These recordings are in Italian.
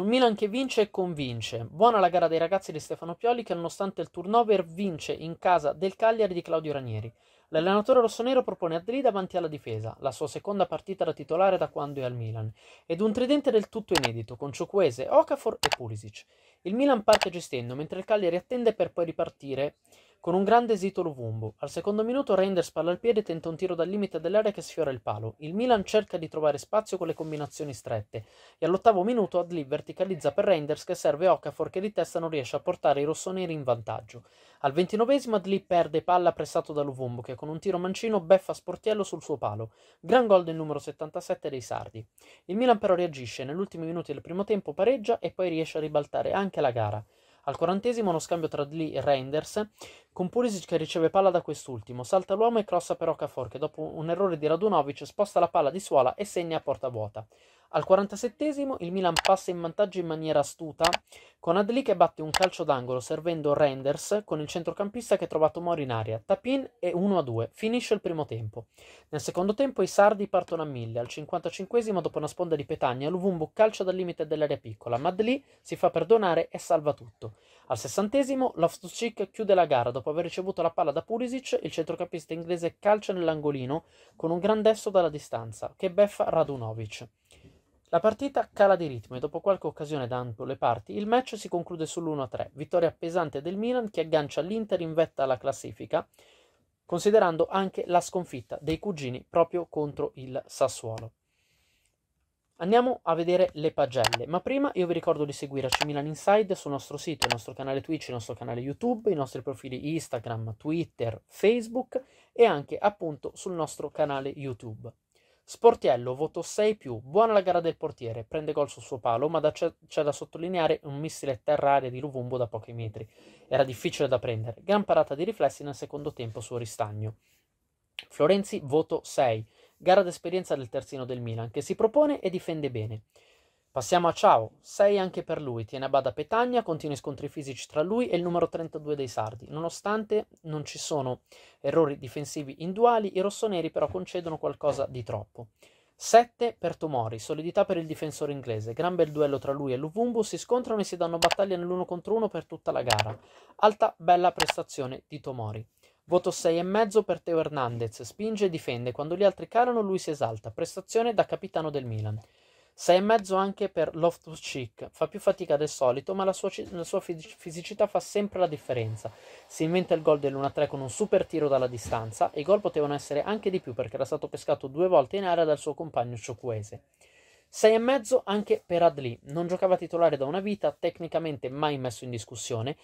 un Milan che vince e convince. Buona la gara dei ragazzi di Stefano Pioli che nonostante il turnover vince in casa del Cagliari di Claudio Ranieri. L'allenatore rossonero propone a Adli davanti alla difesa, la sua seconda partita da titolare da quando è al Milan, ed un tridente del tutto inedito con Ciocuese, Okafor e Pulisic. Il Milan parte gestendo mentre il Cagliari attende per poi ripartire con un grande esito Luvumbo. Al secondo minuto Reinders palla al piede e tenta un tiro dal limite dell'area che sfiora il palo. Il Milan cerca di trovare spazio con le combinazioni strette e all'ottavo minuto Adli verticalizza per Reinders che serve Okafor che di testa non riesce a portare i rossoneri in vantaggio. Al ventinovesimo Adli perde palla pressato da Luvumbo che con un tiro mancino beffa Sportiello sul suo palo. Gran gol del numero 77 dei Sardi. Il Milan però reagisce, negli ultimi minuti del primo tempo pareggia e poi riesce a ribaltare anche la gara. Al quarantesimo uno scambio tra Lee e Reinders, con Pulisic che riceve palla da quest'ultimo, salta l'uomo e crossa per Okafor che dopo un errore di Radunovic sposta la palla di suola e segna a porta vuota. Al 47 il Milan passa in vantaggio in maniera astuta, con Adli che batte un calcio d'angolo servendo Renders con il centrocampista che ha trovato Mori in aria. Tapin è 1-2, finisce il primo tempo. Nel secondo tempo i sardi partono a 1000, al 55 dopo una sponda di Petagna Luvumbu calcia dal limite dell'area piccola, ma Adli si fa perdonare e salva tutto. Al 60 Loftus-Cheek chiude la gara dopo aver ricevuto la palla da Pulisic, il centrocampista inglese calcia nell'angolino con un grandesso dalla distanza, che beffa Radunovic. La partita cala di ritmo e dopo qualche occasione da ambo le parti il match si conclude sull'1-3, vittoria pesante del Milan che aggancia l'Inter in vetta alla classifica, considerando anche la sconfitta dei cugini proprio contro il Sassuolo. Andiamo a vedere le pagelle, ma prima io vi ricordo di seguire AC Milan Inside sul nostro sito, il nostro canale Twitch, il nostro canale YouTube, i nostri profili Instagram, Twitter, Facebook e anche appunto sul nostro canale YouTube. Sportiello, voto 6 più. Buona la gara del portiere, prende gol sul suo palo, ma da c'è, c'è, da sottolineare un missile terra-aria di Luvumbo da pochi metri. Era difficile da prendere. Gran parata di riflessi nel secondo tempo su Ristagno. Florenzi, voto 6. Gara d'esperienza del terzino del Milan, che si propone e difende bene. Passiamo a Ciao, 6 anche per lui, tiene a bada Petagna, continui scontri fisici tra lui e il numero 32 dei Sardi. Nonostante non ci sono errori difensivi in duali, i rossoneri però concedono qualcosa di troppo. 7 per Tomori, solidità per il difensore inglese, gran bel duello tra lui e Luvumbu, si scontrano e si danno battaglia nell'uno contro uno per tutta la gara. Alta, bella prestazione di Tomori. Voto 6,5 per Teo Hernandez, spinge e difende, quando gli altri calano lui si esalta, prestazione da capitano del Milan. Sei e mezzo anche per Loftus Cheek. Fa più fatica del solito, ma la sua, la sua fisicità fa sempre la differenza. Si inventa il gol dell'1-3 con un super tiro dalla distanza e i gol potevano essere anche di più perché era stato pescato due volte in area dal suo compagno Ciocquese. Sei e mezzo anche per Adli. Non giocava titolare da una vita, tecnicamente mai messo in discussione,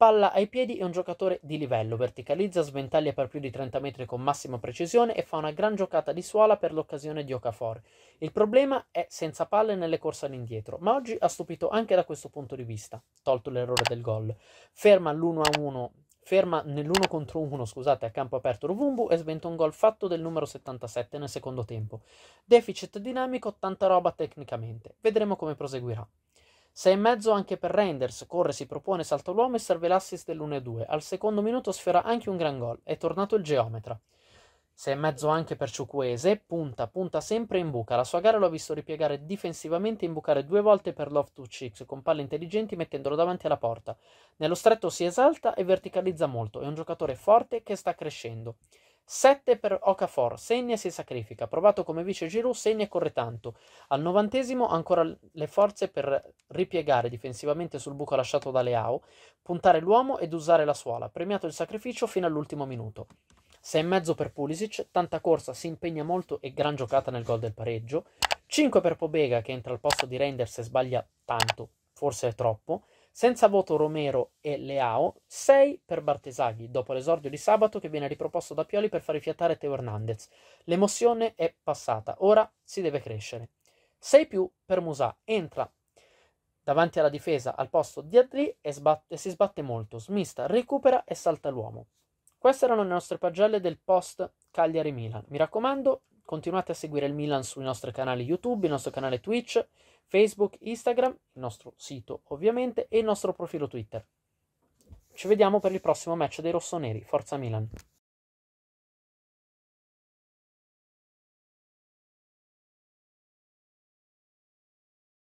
Palla ai piedi è un giocatore di livello, verticalizza, sventaglia per più di 30 metri con massima precisione e fa una gran giocata di suola per l'occasione di Okafor. Il problema è senza palle nelle corse all'indietro, ma oggi ha stupito anche da questo punto di vista, tolto l'errore del gol. Ferma l'1-1 ferma nell'1 contro 1, scusate, a campo aperto Ruvumbu e sventa un gol fatto del numero 77 nel secondo tempo. Deficit dinamico, tanta roba tecnicamente. Vedremo come proseguirà. Sei in mezzo anche per Reinders, corre, si propone, salta l'uomo e serve l'assist dell'1-2. Al secondo minuto sfera anche un gran gol, è tornato il geometra. Sei in mezzo anche per Ciucuese, punta, punta sempre in buca. La sua gara l'ho visto ripiegare difensivamente e imbucare due volte per Love to Chicks con palle intelligenti mettendolo davanti alla porta. Nello stretto si esalta e verticalizza molto, è un giocatore forte che sta crescendo. 7 per Okafor, segna e si sacrifica. Provato come vice Giroud, segna e corre tanto. Al novantesimo ancora le forze per ripiegare difensivamente sul buco lasciato da Leao, puntare l'uomo ed usare la suola. Premiato il sacrificio fino all'ultimo minuto. 6,5 per Pulisic, tanta corsa, si impegna molto e gran giocata nel gol del pareggio. 5 per Pobega che entra al posto di Renders e sbaglia tanto, forse è troppo. Senza voto Romero e Leao, 6 per Bartesaghi, dopo l'esordio di sabato che viene riproposto da Pioli per far rifiatare Teo Hernandez. L'emozione è passata, ora si deve crescere. 6 più per Musà, entra davanti alla difesa al posto di Adri e, sbatte, si sbatte molto, smista, recupera e salta l'uomo. Queste erano le nostre pagelle del post Cagliari-Milan. Mi raccomando, Continuate a seguire il Milan sui nostri canali YouTube, il nostro canale Twitch, Facebook, Instagram, il nostro sito ovviamente e il nostro profilo Twitter. Ci vediamo per il prossimo match dei rossoneri. Forza Milan!